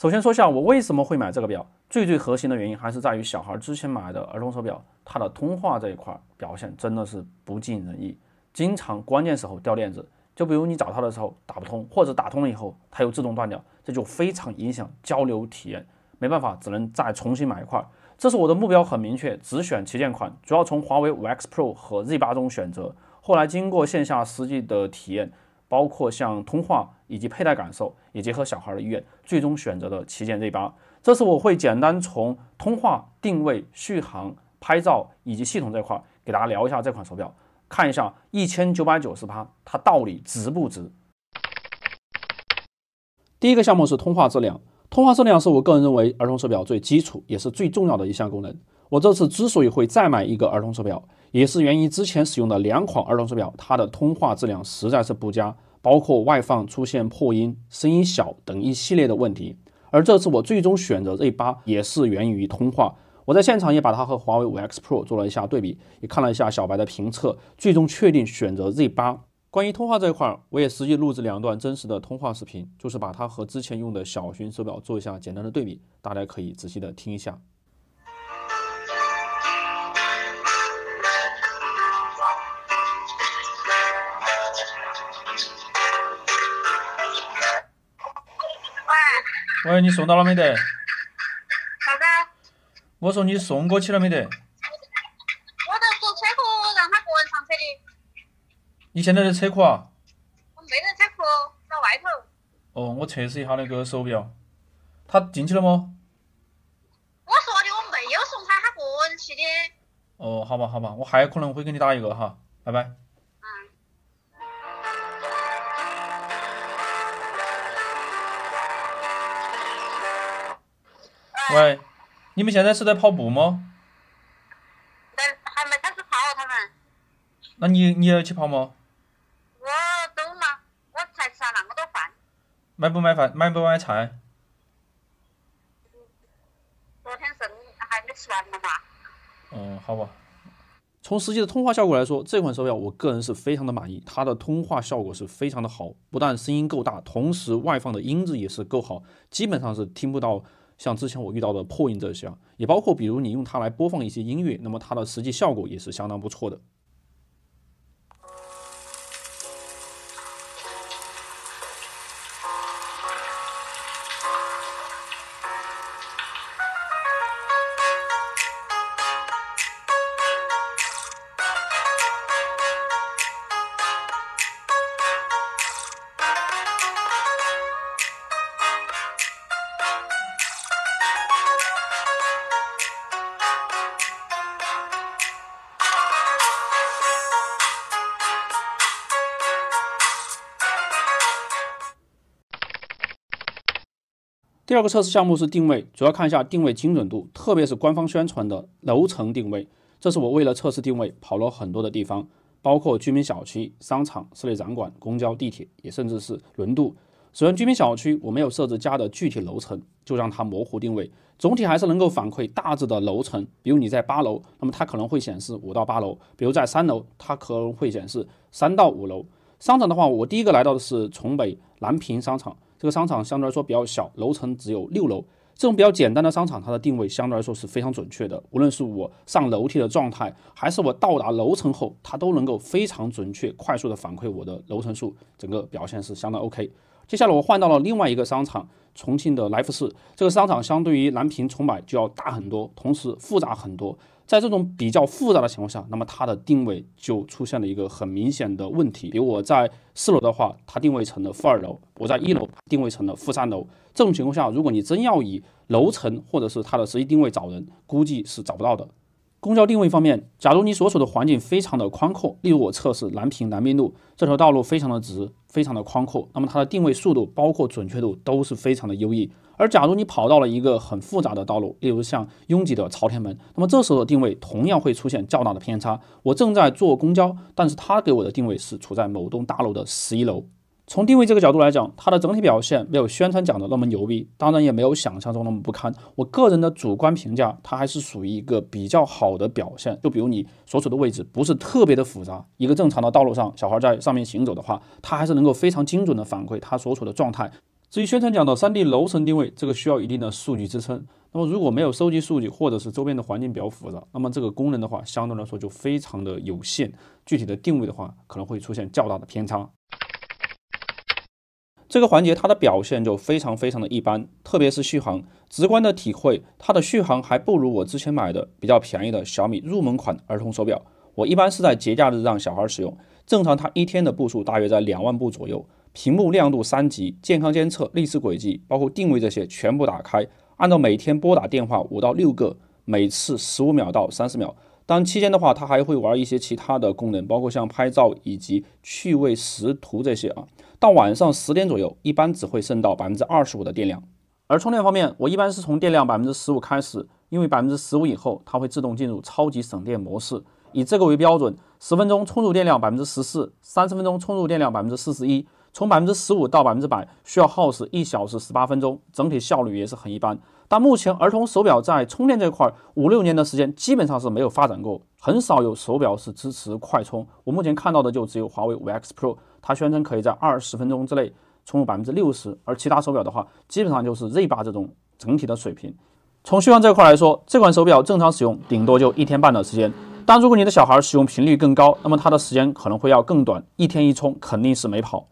首先说下我为什么会买这个表，最最核心的原因还是在于小孩之前买的儿童手表，它的通话这一块表现真的是不尽人意，经常关键时候掉链子，就比如你找他的时候打不通，或者打通了以后它又自动断掉，这就非常影响交流体验。没办法，只能再重新买一块。这是我的目标很明确，只选旗舰款，主要从华为五 X Pro 和 Z 八中选择。后来经过线下实际的体验，包括像通话。以及佩戴感受，以及和小孩的意愿，最终选择了旗舰 Z8。这次我会简单从通话、定位、续航、拍照以及系统这块给大家聊一下这款手表，看一下一千九百九十八它到底值不值。第一个项目是通话质量，通话质量是我个人认为儿童手表最基础也是最重要的一项功能。我这次之所以会再买一个儿童手表，也是源于之前使用的两款儿童手表，它的通话质量实在是不佳。包括外放出现破音、声音小等一系列的问题，而这次我最终选择 Z 八，也是源于通话。我在现场也把它和华为五 X Pro 做了一下对比，也看了一下小白的评测，最终确定选择 Z 八。关于通话这一块，我也实际录制两段真实的通话视频，就是把它和之前用的小寻手表做一下简单的对比，大家可以仔细的听一下。喂，你送到了没得？啥子？我说你送过去了没得？我在车库，让他个人上车的。你现在在车库啊？我没在车库，在外头。哦，我测试一下那个手表，他进去了吗？我说的我没有送他，他个人去的。哦，好吧，好吧，我还可能会给你打一个哈，拜拜。喂，你们现在是在跑步吗？在，还没开始跑他们。那你你也要去跑吗？我走了，我才吃了那么多饭。买不买饭？买不买菜？昨天是还没吃完的吧？嗯，好吧。从实际的通话效果来说，这款手表我个人是非常的满意，它的通话效果是非常的好，不但声音够大，同时外放的音质也是够好，基本上是听不到。像之前我遇到的破音这些啊，也包括比如你用它来播放一些音乐，那么它的实际效果也是相当不错的。第二个测试项目是定位，主要看一下定位精准度，特别是官方宣传的楼层定位。这是我为了测试定位跑了很多的地方，包括居民小区、商场、室内展馆、公交、地铁，也甚至是轮渡。首先，居民小区我没有设置家的具体楼层，就让它模糊定位，总体还是能够反馈大致的楼层。比如你在八楼，那么它可能会显示五到八楼；比如在三楼，它可能会显示三到五楼。商场的话，我第一个来到的是崇北南平商场。这个商场相对来说比较小，楼层只有六楼。这种比较简单的商场，它的定位相对来说是非常准确的。无论是我上楼梯的状态，还是我到达楼层后，它都能够非常准确、快速的反馈我的楼层数，整个表现是相当 OK。接下来我换到了另外一个商场——重庆的来福士。这个商场相对于南坪重百就要大很多，同时复杂很多。在这种比较复杂的情况下，那么它的定位就出现了一个很明显的问题。比如我在四楼的话，它定位成了负二楼；我在一楼定位成了负三楼。这种情况下，如果你真要以楼层或者是它的实际定位找人，估计是找不到的。公交定位方面，假如你所处的环境非常的宽阔，例如我测试南平南滨路这条道路非常的直，非常的宽阔，那么它的定位速度包括准确度都是非常的优异。而假如你跑到了一个很复杂的道路，例如像拥挤的朝天门，那么这时候的定位同样会出现较大的偏差。我正在坐公交，但是它给我的定位是处在某栋大楼的十一楼。从定位这个角度来讲，它的整体表现没有宣传讲的那么牛逼，当然也没有想象中那么不堪。我个人的主观评价，它还是属于一个比较好的表现。就比如你所处的位置不是特别的复杂，一个正常的道路上，小孩在上面行走的话，它还是能够非常精准的反馈他所处的状态。至于宣传讲的 3D 楼层定位，这个需要一定的数据支撑。那么如果没有收集数据，或者是周边的环境比较复杂，那么这个功能的话，相对来说就非常的有限。具体的定位的话，可能会出现较大的偏差。这个环节它的表现就非常非常的一般，特别是续航。直观的体会，它的续航还不如我之前买的比较便宜的小米入门款儿童手表。我一般是在节假日让小孩使用，正常它一天的步数大约在两万步左右。屏幕亮度三级，健康监测、历史轨迹、包括定位这些全部打开。按照每天拨打电话五到六个，每次十五秒到三十秒。当期间的话，它还会玩一些其他的功能，包括像拍照以及趣味识图这些啊。到晚上十点左右，一般只会剩到百分之二十五的电量。而充电方面，我一般是从电量百分之十五开始，因为百分之十五以后，它会自动进入超级省电模式。以这个为标准，十分钟充入电量百分之十四，三十分钟充入电量百分之四十一。从百分之十五到百分之百需要耗时一小时十八分钟，整体效率也是很一般。但目前儿童手表在充电这块儿，五六年的时间基本上是没有发展过，很少有手表是支持快充。我目前看到的就只有华为 w X Pro，它宣称可以在二十分钟之内充入百分之六十，而其他手表的话，基本上就是 Z 八这种整体的水平。从续航这块来说，这款手表正常使用顶多就一天半的时间。但如果你的小孩使用频率更高，那么它的时间可能会要更短，一天一充肯定是没跑。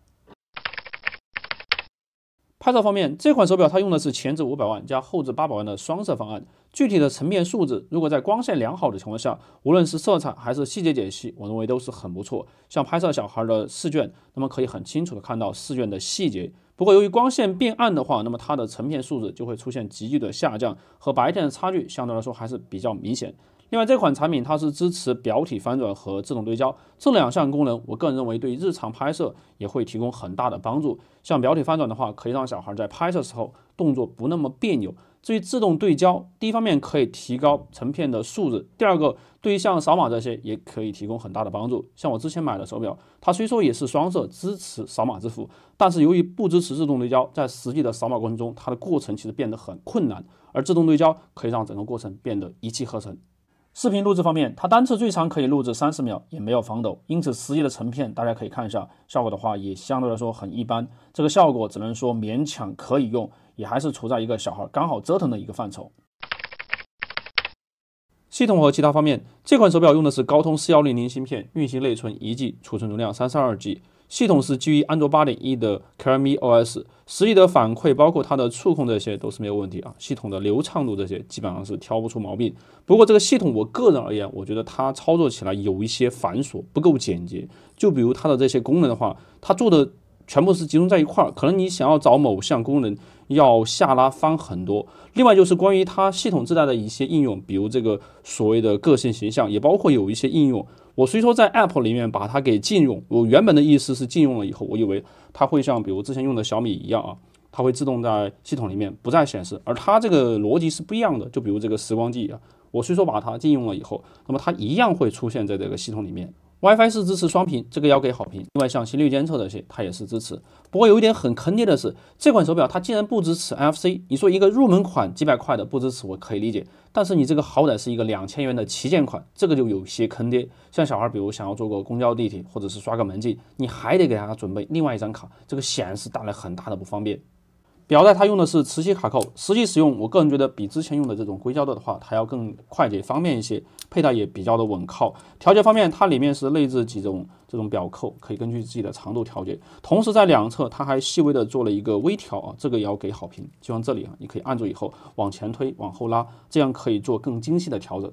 拍摄方面，这款手表它用的是前置五百万加后置八百万的双摄方案。具体的成片素质，如果在光线良好的情况下，无论是色彩还是细节解析，我认为都是很不错。像拍摄小孩的试卷，那么可以很清楚的看到试卷的细节。不过由于光线变暗的话，那么它的成片素质就会出现急剧的下降，和白天的差距相对来说还是比较明显。另外这款产品它是支持表体翻转和自动对焦这两项功能，我个人认为对日常拍摄也会提供很大的帮助。像表体翻转的话，可以让小孩在拍摄时候动作不那么别扭。至于自动对焦，第一方面可以提高成片的素质，第二个对于像扫码这些也可以提供很大的帮助。像我之前买的手表，它虽说也是双摄支持扫码支付，但是由于不支持自动对焦，在实际的扫码过程中，它的过程其实变得很困难。而自动对焦可以让整个过程变得一气呵成。视频录制方面，它单次最长可以录制三十秒，也没有防抖，因此实际的成片大家可以看一下，效果的话也相对来说很一般。这个效果只能说勉强可以用，也还是处在一个小孩刚好折腾的一个范畴。系统和其他方面，这款手表用的是高通四幺零零芯片，运行内存一 G，储存容量三十二 G。系统是基于安卓八点一的 Kerme OS，实际的反馈包括它的触控这些都是没有问题啊，系统的流畅度这些基本上是挑不出毛病。不过这个系统我个人而言，我觉得它操作起来有一些繁琐，不够简洁。就比如它的这些功能的话，它做的全部是集中在一块儿，可能你想要找某项功能要下拉翻很多。另外就是关于它系统自带的一些应用，比如这个所谓的个性形象，也包括有一些应用。我虽说在 App 里面把它给禁用，我原本的意思是禁用了以后，我以为它会像比如之前用的小米一样啊，它会自动在系统里面不再显示。而它这个逻辑是不一样的，就比如这个时光机啊，我虽说把它禁用了以后，那么它一样会出现在这个系统里面。WiFi 是支持双频，这个要给好评。另外像心率监测这些，它也是支持。不过有一点很坑爹的是，这款手表它竟然不支持 NFC。你说一个入门款几百块的不支持，我可以理解。但是你这个好歹是一个两千元的旗舰款，这个就有些坑爹。像小孩，比如想要坐个公交、地铁，或者是刷个门禁，你还得给他准备另外一张卡，这个显然是带来很大的不方便。表带它用的是磁吸卡扣，实际使用我个人觉得比之前用的这种硅胶的的话它要更快捷、方便一些，佩戴也比较的稳靠。调节方面，它里面是内置几种这种表扣，可以根据自己的长度调节。同时在两侧它还细微的做了一个微调啊，这个也要给好评。就像这里啊，你可以按住以后往前推，往后拉，这样可以做更精细的调整。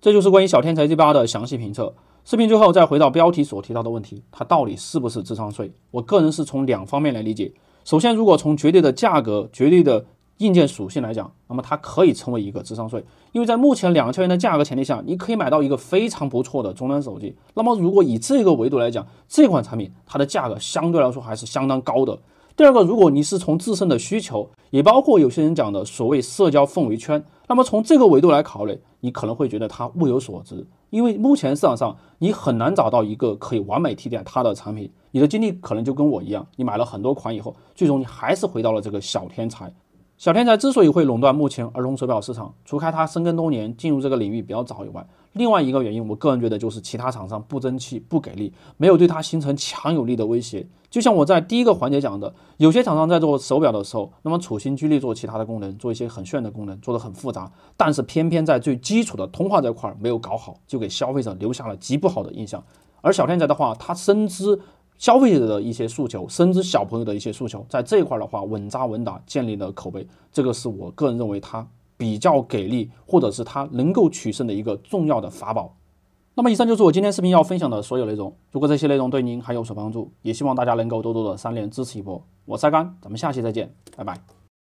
这就是关于小天才 z 8的详细评测。视频最后再回到标题所提到的问题，它到底是不是智商税？我个人是从两方面来理解。首先，如果从绝对的价格、绝对的硬件属性来讲，那么它可以成为一个智商税，因为在目前两千元的价格前提下，你可以买到一个非常不错的中端手机。那么如果以这个维度来讲，这款产品它的价格相对来说还是相当高的。第二个，如果你是从自身的需求，也包括有些人讲的所谓社交氛围圈，那么从这个维度来考虑，你可能会觉得它物有所值。因为目前市场上，你很难找到一个可以完美替代它的产品。你的经历可能就跟我一样，你买了很多款以后，最终你还是回到了这个小天才。小天才之所以会垄断目前儿童手表市场，除开它深耕多年、进入这个领域比较早以外。另外一个原因，我个人觉得就是其他厂商不争气、不给力，没有对它形成强有力的威胁。就像我在第一个环节讲的，有些厂商在做手表的时候，那么处心积虑做其他的功能，做一些很炫的功能，做得很复杂，但是偏偏在最基础的通话这块儿没有搞好，就给消费者留下了极不好的印象。而小天才的话，他深知消费者的一些诉求，深知小朋友的一些诉求，在这一块儿的话，稳扎稳打，建立了口碑。这个是我个人认为它。比较给力，或者是他能够取胜的一个重要的法宝。那么，以上就是我今天视频要分享的所有内容。如果这些内容对您还有所帮助，也希望大家能够多多的三连支持一波。我是阿甘，咱们下期再见，拜拜。